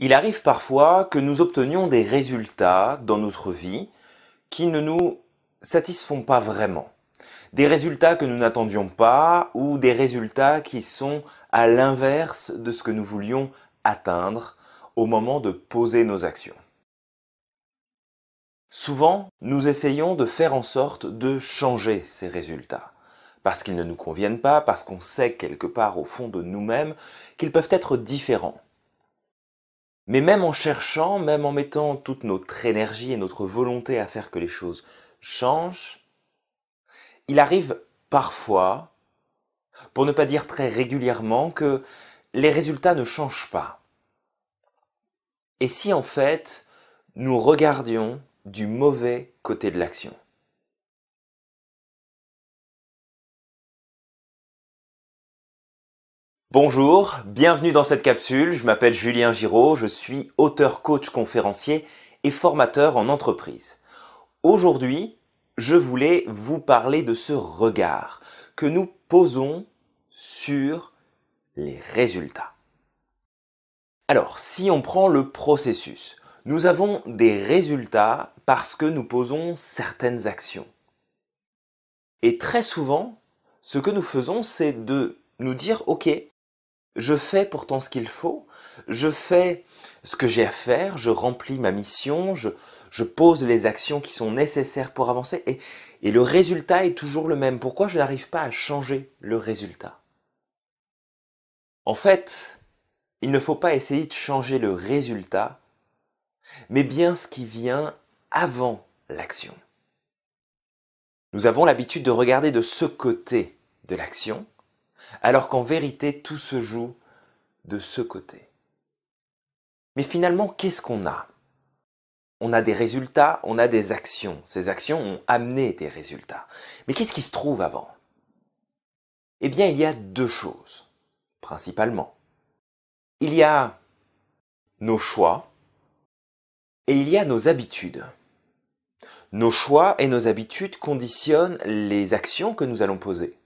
Il arrive parfois que nous obtenions des résultats dans notre vie qui ne nous satisfont pas vraiment. Des résultats que nous n'attendions pas ou des résultats qui sont à l'inverse de ce que nous voulions atteindre au moment de poser nos actions. Souvent, nous essayons de faire en sorte de changer ces résultats, parce qu'ils ne nous conviennent pas, parce qu'on sait quelque part au fond de nous-mêmes qu'ils peuvent être différents. Mais même en cherchant, même en mettant toute notre énergie et notre volonté à faire que les choses changent, il arrive parfois, pour ne pas dire très régulièrement, que les résultats ne changent pas. Et si en fait nous regardions du mauvais côté de l'action Bonjour, bienvenue dans cette capsule. Je m'appelle Julien Giraud, je suis auteur, coach, conférencier et formateur en entreprise. Aujourd'hui, je voulais vous parler de ce regard que nous posons sur les résultats. Alors, si on prend le processus, nous avons des résultats parce que nous posons certaines actions. Et très souvent, ce que nous faisons, c'est de nous dire, OK, je fais pourtant ce qu'il faut, je fais ce que j'ai à faire, je remplis ma mission, je, pose les actions qui sont nécessaires pour avancer, et le résultat est toujours le même. Pourquoi je n'arrive pas à changer le résultat En fait, il ne faut pas essayer de changer le résultat, mais bien ce qui vient avant l'action. Nous avons l'habitude de regarder de ce côté de l'action, alors qu'en vérité tout se joue de ce côté. Mais finalement, qu'est-ce qu'on a On a des résultats, on a des actions. Ces actions ont amené des résultats. Mais qu'est-ce qui se trouve avant Eh bien, il y a deux choses, principalement. Il y a nos choix et il y a nos habitudes. Nos choix et nos habitudes conditionnent les actions que nous allons poser.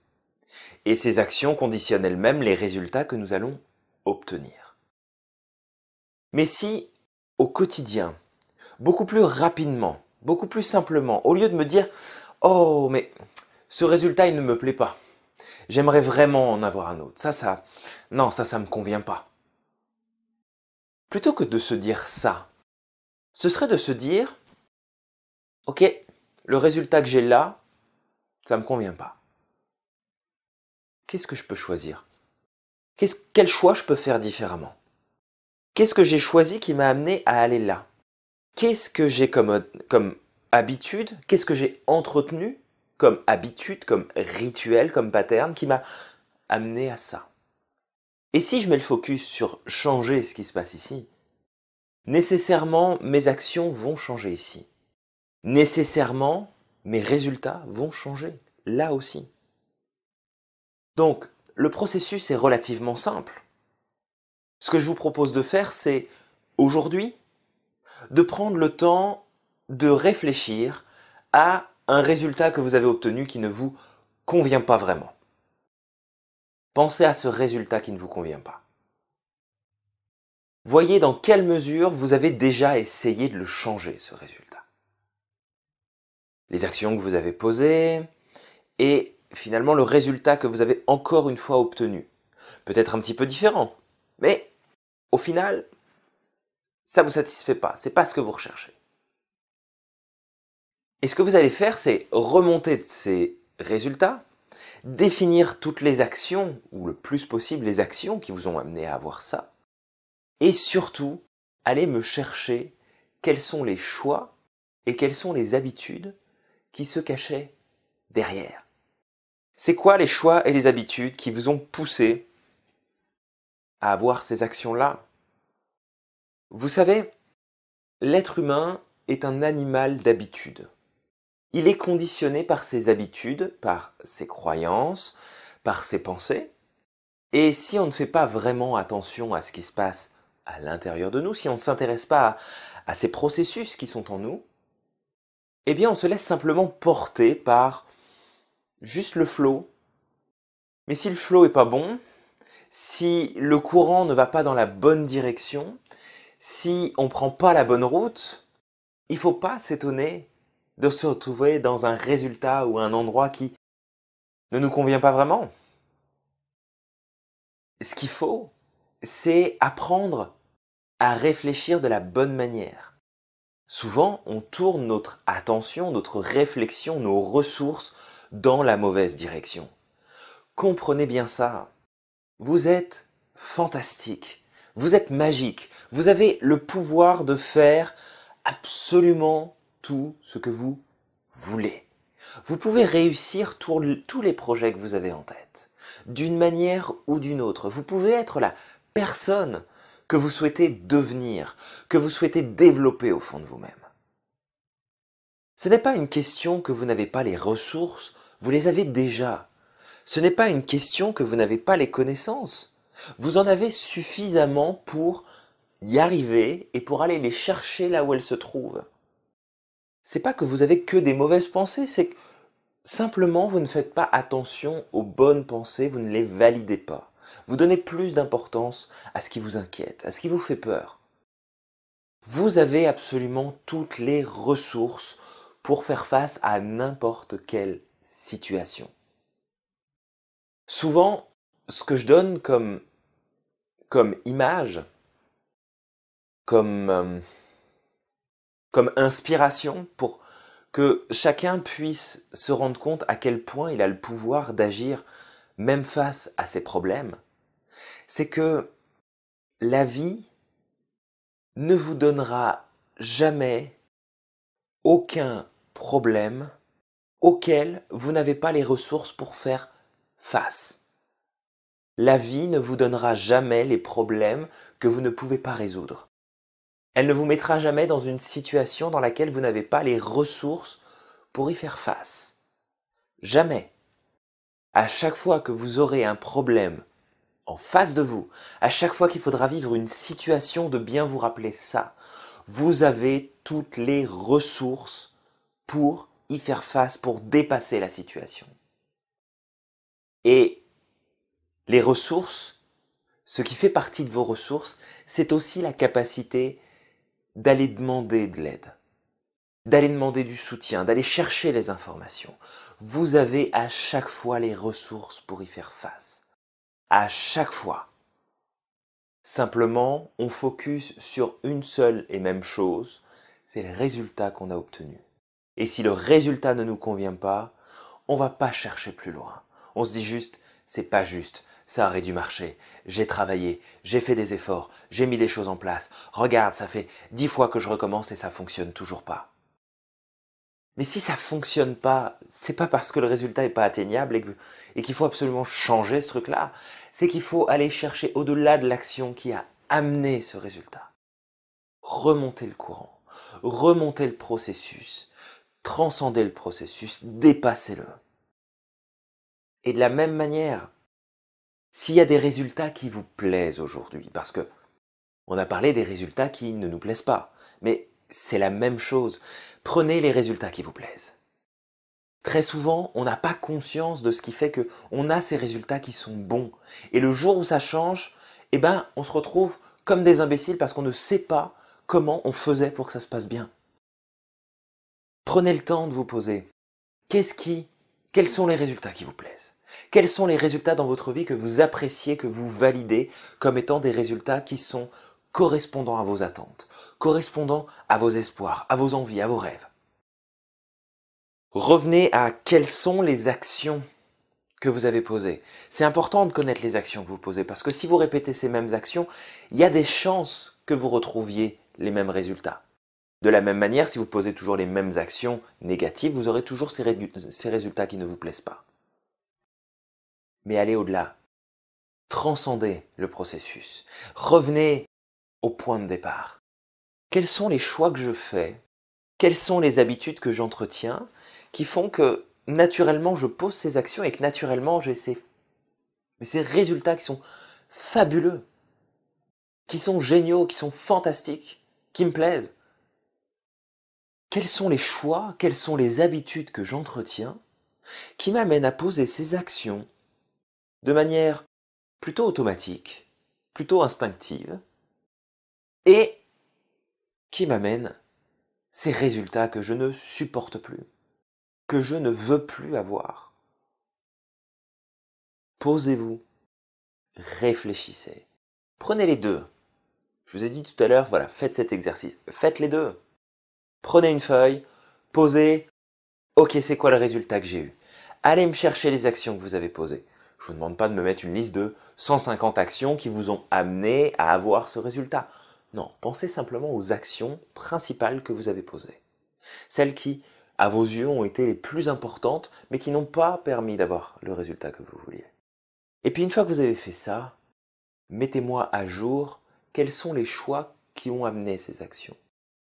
Et ces actions conditionnent elles-mêmes les résultats que nous allons obtenir. Mais si, au quotidien, beaucoup plus rapidement, beaucoup plus simplement, au lieu de me dire ⁇ Oh, mais ce résultat, il ne me plaît pas. J'aimerais vraiment en avoir un autre. Ça, ça... Non, ça, ça ne me convient pas. ⁇ Plutôt que de se dire ça, ce serait de se dire ⁇ Ok, le résultat que j'ai là, ça me convient pas qu'est-ce que je peux choisir Quel choix je peux faire différemment Qu'est-ce que j'ai choisi qui m'a amené à aller là Qu'est-ce que j'ai comme, comme habitude Qu'est-ce que j'ai entretenu comme habitude, comme rituel, comme pattern qui m'a amené à ça Et si je mets le focus sur changer ce qui se passe ici, nécessairement mes actions vont changer ici. Nécessairement mes résultats vont changer là aussi. Donc, le processus est relativement simple. Ce que je vous propose de faire, c'est, aujourd'hui, de prendre le temps de réfléchir à un résultat que vous avez obtenu qui ne vous convient pas vraiment. Pensez à ce résultat qui ne vous convient pas. Voyez dans quelle mesure vous avez déjà essayé de le changer, ce résultat. Les actions que vous avez posées, et finalement le résultat que vous avez encore une fois obtenu. Peut-être un petit peu différent, mais au final, ça ne vous satisfait pas, n'est pas ce que vous recherchez. Et ce que vous allez faire, c'est remonter de ces résultats, définir toutes les actions, ou le plus possible les actions qui vous ont amené à avoir ça, et surtout, aller me chercher quels sont les choix et quelles sont les habitudes qui se cachaient derrière. C'est quoi les choix et les habitudes qui vous ont poussé à avoir ces actions-là Vous savez, l'être humain est un animal d'habitude. Il est conditionné par ses habitudes, par ses croyances, par ses pensées. Et si on ne fait pas vraiment attention à ce qui se passe à l'intérieur de nous, si on ne s'intéresse pas à, ces processus qui sont en nous, eh bien on se laisse simplement porter par juste le flot. Mais si le flot est pas bon, si le courant ne va pas dans la bonne direction, si on ne prend pas la bonne route, il ne faut pas s'étonner de se retrouver dans un résultat ou un endroit qui ne nous convient pas vraiment. Ce qu'il faut, c'est apprendre à réfléchir de la bonne manière. Souvent, on tourne notre attention, notre réflexion, nos ressources dans la mauvaise direction. Comprenez bien ça. Vous êtes fantastique, vous êtes magique, vous avez le pouvoir de faire absolument tout ce que vous voulez. Vous pouvez réussir tous les projets que vous avez en tête, d'une manière ou d'une autre. Vous pouvez être la personne que vous souhaitez devenir, que vous souhaitez développer au fond de vous-même. Ce n'est pas une question que vous n'avez pas les ressources vous les avez déjà. Ce n'est pas une question que vous n'avez pas les connaissances. Vous en avez suffisamment pour y arriver et pour aller les chercher là où elles se trouvent. C'est pas que vous avez que des mauvaises pensées, c'est que simplement vous ne faites pas attention aux bonnes pensées, vous ne les validez pas. Vous donnez plus d'importance à ce qui vous inquiète, à ce qui vous fait peur. Vous avez absolument toutes les ressources pour faire face à n'importe quelle situation. Souvent, ce que je donne comme, comme image, comme, euh, comme inspiration pour que chacun puisse se rendre compte à quel point il a le pouvoir d'agir même face à ses problèmes, c'est que la vie ne vous donnera jamais aucun problème auxquelles vous n'avez pas les ressources pour faire face. La vie ne vous donnera jamais les problèmes que vous ne pouvez pas résoudre. Elle ne vous mettra jamais dans une situation dans laquelle vous n'avez pas les ressources pour y faire face. Jamais. À chaque fois que vous aurez un problème en face de vous, à chaque fois qu'il faudra vivre une situation de bien vous rappeler ça, vous avez toutes les ressources pour y faire face pour dépasser la situation. Et les ressources, ce qui fait partie de vos ressources, c'est aussi la capacité d'aller demander de l'aide, d'aller demander du soutien, d'aller chercher les informations. Vous avez à chaque fois les ressources pour y faire face. À chaque fois. Simplement, on focus sur une seule et même chose, c'est le résultat qu'on a obtenu. Et si le résultat ne nous convient pas, on va pas chercher plus loin. On se dit juste, c'est pas juste, ça aurait dû marcher. J'ai travaillé, j'ai fait des efforts, j'ai mis des choses en place. Regarde, ça fait dix fois que je recommence et ça fonctionne toujours pas. Mais si ça fonctionne pas, c'est pas parce que le résultat n'est pas atteignable et qu'il faut absolument changer ce truc-là. C'est qu'il faut aller chercher au-delà de l'action qui a amené ce résultat. Remonter le courant, remonter le processus, transcendez le processus, dépassez-le. Et de la même manière, s'il y a des résultats qui vous plaisent aujourd'hui, parce que on a parlé des résultats qui ne nous plaisent pas, mais c'est la même chose. Prenez les résultats qui vous plaisent. Très souvent, on n'a pas conscience de ce qui fait qu'on a ces résultats qui sont bons. Et le jour où ça change, eh ben, on se retrouve comme des imbéciles parce qu'on ne sait pas comment on faisait pour que ça se passe bien. Prenez le temps de vous poser. Qu'est-ce qui, quels sont les résultats qui vous plaisent Quels sont les résultats dans votre vie que vous appréciez, que vous validez comme étant des résultats qui sont correspondants à vos attentes, correspondants à vos espoirs, à vos envies, à vos rêves Revenez à quelles sont les actions que vous avez posées. C'est important de connaître les actions que vous posez parce que si vous répétez ces mêmes actions, il y a des chances que vous retrouviez les mêmes résultats. De la même manière, si vous posez toujours les mêmes actions négatives, vous aurez toujours ces, résultats qui ne vous plaisent pas. Mais allez au-delà. Transcendez le processus. Revenez au point de départ. Quels sont les choix que je fais Quelles sont les habitudes que j'entretiens qui font que naturellement je pose ces actions et que naturellement j'ai ces résultats qui sont fabuleux, qui sont géniaux, qui sont fantastiques, qui me plaisent quels sont les choix, quelles sont les habitudes que j'entretiens qui m'amènent à poser ces actions de manière plutôt automatique, plutôt instinctive, et qui m'amènent ces résultats que je ne supporte plus, que je ne veux plus avoir. Posez-vous, réfléchissez, prenez les deux. Je vous ai dit tout à l'heure, voilà, faites cet exercice, faites les deux prenez une feuille, posez, ok, c'est quoi le résultat que j'ai eu Allez me chercher les actions que vous avez posées. Je vous demande pas de me mettre une liste de 150 actions qui vous ont amené à avoir ce résultat. Non, pensez simplement aux actions principales que vous avez posées. Celles qui, à vos yeux, ont été les plus importantes, mais qui n'ont pas permis d'avoir le résultat que vous vouliez. Et puis une fois que vous avez fait ça, mettez-moi à jour quels sont les choix qui ont amené ces actions.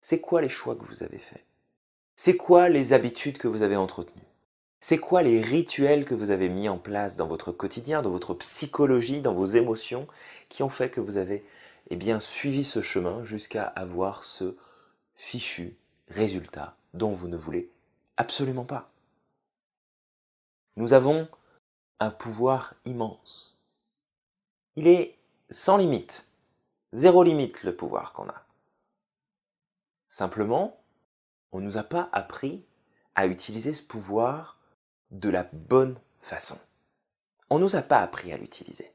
C'est quoi les choix que vous avez faits C'est quoi les habitudes que vous avez entretenues C'est quoi les rituels que vous avez mis en place dans votre quotidien, dans votre psychologie, dans vos émotions, qui ont fait que vous avez eh bien, suivi ce chemin jusqu'à avoir ce fichu résultat dont vous ne voulez absolument pas Nous avons un pouvoir immense. Il est sans limite, zéro limite le pouvoir qu'on a. Simplement, on ne nous a pas appris à utiliser ce pouvoir de la bonne façon. On ne nous a pas appris à l'utiliser.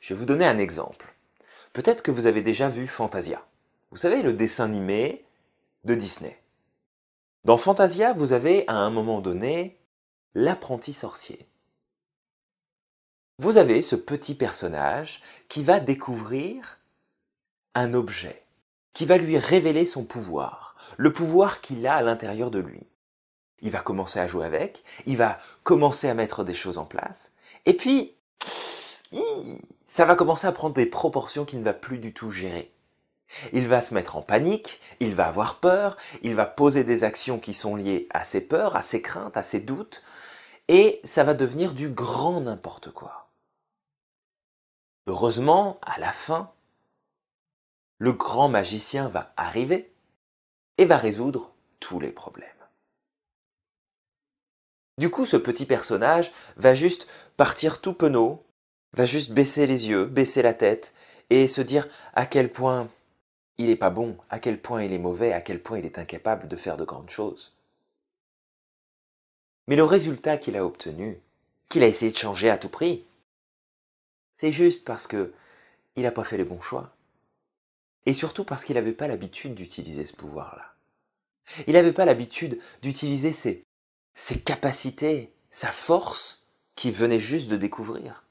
Je vais vous donner un exemple. Peut-être que vous avez déjà vu Fantasia. Vous savez, le dessin animé de Disney. Dans Fantasia, vous avez à un moment donné l'apprenti sorcier. Vous avez ce petit personnage qui va découvrir un objet qui va lui révéler son pouvoir, le pouvoir qu'il a à l'intérieur de lui. Il va commencer à jouer avec, il va commencer à mettre des choses en place, et puis ça va commencer à prendre des proportions qu'il ne va plus du tout gérer. Il va se mettre en panique, il va avoir peur, il va poser des actions qui sont liées à ses peurs, à ses craintes, à ses doutes, et ça va devenir du grand n'importe quoi. Heureusement, à la fin, le grand magicien va arriver et va résoudre tous les problèmes. Du coup, ce petit personnage va juste partir tout penaud, va juste baisser les yeux, baisser la tête, et se dire à quel point il n'est pas bon, à quel point il est mauvais, à quel point il est incapable de faire de grandes choses. Mais le résultat qu'il a obtenu, qu'il a essayé de changer à tout prix, c'est juste parce que il n'a pas fait les bons choix. Et surtout parce qu'il n'avait pas l'habitude d'utiliser ce pouvoir-là. Il n'avait pas l'habitude d'utiliser ses, capacités, sa force qu'il venait juste de découvrir.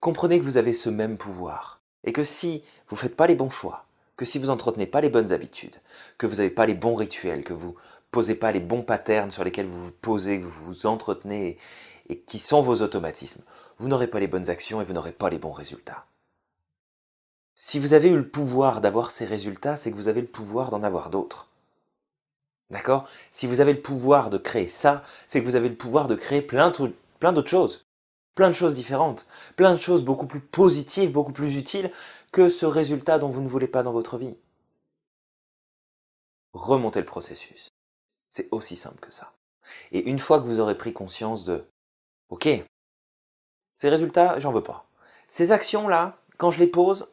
Comprenez que vous avez ce même pouvoir et que si vous ne faites pas les bons choix, que si vous entretenez pas les bonnes habitudes, que vous n'avez pas les bons rituels, que vous posez pas les bons patterns sur lesquels vous vous posez, que vous vous entretenez et qui sont vos automatismes, vous n'aurez pas les bonnes actions et vous n'aurez pas les bons résultats. Si vous avez eu le pouvoir d'avoir ces résultats, c'est que vous avez le pouvoir d'en avoir d'autres. D'accord Si vous avez le pouvoir de créer ça, c'est que vous avez le pouvoir de créer plein, d'autres choses. Plein de choses différentes. Plein de choses beaucoup plus positives, beaucoup plus utiles que ce résultat dont vous ne voulez pas dans votre vie. Remontez le processus. C'est aussi simple que ça. Et une fois que vous aurez pris conscience de OK, ces résultats, j'en veux pas. Ces actions-là, quand je les pose,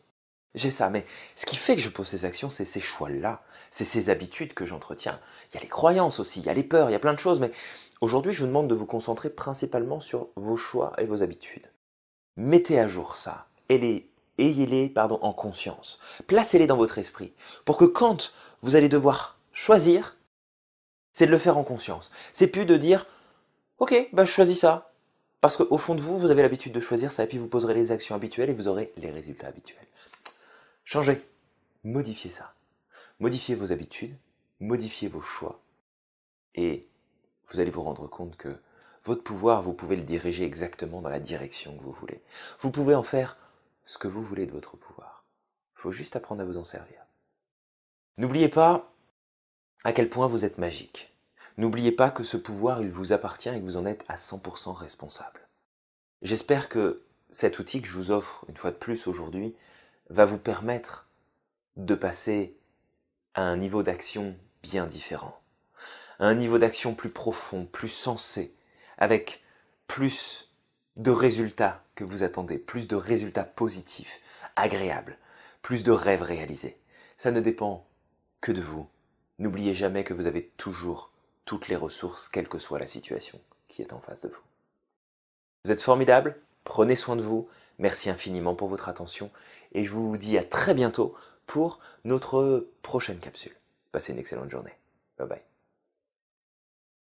j'ai ça. Mais ce qui fait que je pose ces actions, c'est ces choix-là, c'est ces habitudes que j'entretiens. Il y a les croyances aussi, il y a les peurs, il y a plein de choses. Mais aujourd'hui, je vous demande de vous concentrer principalement sur vos choix et vos habitudes. Mettez à jour ça ayez-les pardon, en conscience. Placez-les dans votre esprit pour que quand vous allez devoir choisir, c'est de le faire en conscience. C'est plus de dire Ok, bah, je choisis ça. Parce qu'au fond de vous, vous avez l'habitude de choisir ça et puis vous poserez les actions habituelles et vous aurez les résultats habituels. Changez, modifiez ça. Modifiez vos habitudes, modifiez vos choix, et vous allez vous rendre compte que votre pouvoir, vous pouvez le diriger exactement dans la direction que vous voulez. Vous pouvez en faire ce que vous voulez de votre pouvoir. Il faut juste apprendre à vous en servir. N'oubliez pas à quel point vous êtes magique. N'oubliez pas que ce pouvoir, il vous appartient et que vous en êtes à 100% responsable. J'espère que cet outil que je vous offre une fois de plus aujourd'hui va vous permettre de passer à un niveau d'action bien différent, à un niveau d'action plus profond, plus sensé, avec plus de résultats que vous attendez, plus de résultats positifs, agréables, plus de rêves réalisés. Ça ne dépend que de vous. N'oubliez jamais que vous avez toujours toutes les ressources, quelle que soit la situation qui est en face de vous. Vous êtes formidable, prenez soin de vous, merci infiniment pour votre attention et je vous dis à très bientôt pour notre prochaine capsule. Passez une excellente journée. Bye bye.